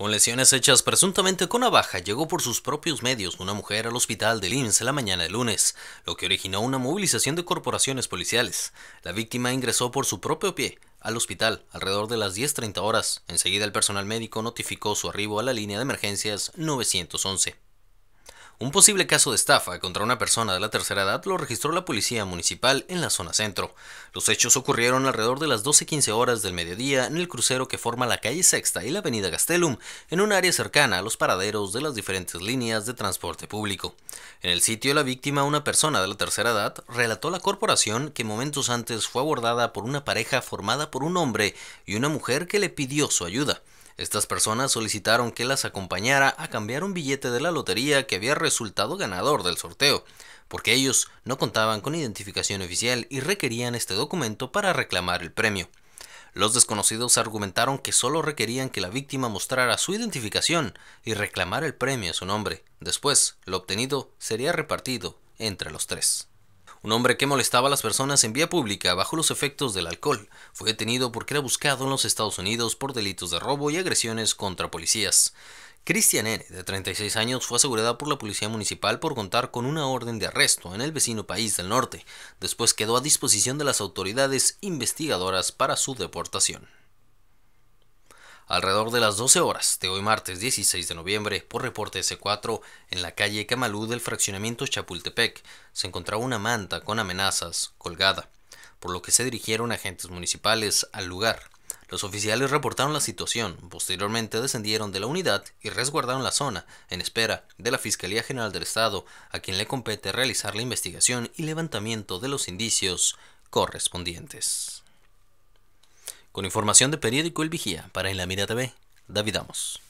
Con lesiones hechas presuntamente con navaja, llegó por sus propios medios una mujer al hospital de IMSS la mañana de lunes, lo que originó una movilización de corporaciones policiales. La víctima ingresó por su propio pie al hospital alrededor de las 10.30 horas. Enseguida el personal médico notificó su arribo a la línea de emergencias 911. Un posible caso de estafa contra una persona de la tercera edad lo registró la policía municipal en la zona centro. Los hechos ocurrieron alrededor de las 12.15 horas del mediodía en el crucero que forma la calle Sexta y la avenida Gastelum, en un área cercana a los paraderos de las diferentes líneas de transporte público. En el sitio la víctima, una persona de la tercera edad, relató a la corporación que momentos antes fue abordada por una pareja formada por un hombre y una mujer que le pidió su ayuda. Estas personas solicitaron que las acompañara a cambiar un billete de la lotería que había resultado ganador del sorteo, porque ellos no contaban con identificación oficial y requerían este documento para reclamar el premio. Los desconocidos argumentaron que solo requerían que la víctima mostrara su identificación y reclamara el premio a su nombre. Después, lo obtenido sería repartido entre los tres. Un hombre que molestaba a las personas en vía pública bajo los efectos del alcohol fue detenido porque era buscado en los Estados Unidos por delitos de robo y agresiones contra policías. Christian N., de 36 años, fue asegurada por la Policía Municipal por contar con una orden de arresto en el vecino país del norte. Después quedó a disposición de las autoridades investigadoras para su deportación alrededor de las 12 horas de hoy martes 16 de noviembre, por reporte C4, en la calle Camalú del fraccionamiento Chapultepec, se encontraba una manta con amenazas colgada, por lo que se dirigieron agentes municipales al lugar. Los oficiales reportaron la situación, posteriormente descendieron de la unidad y resguardaron la zona, en espera de la Fiscalía General del Estado, a quien le compete realizar la investigación y levantamiento de los indicios correspondientes. Con información de periódico El Vigía para En la Mira TV, David Amos.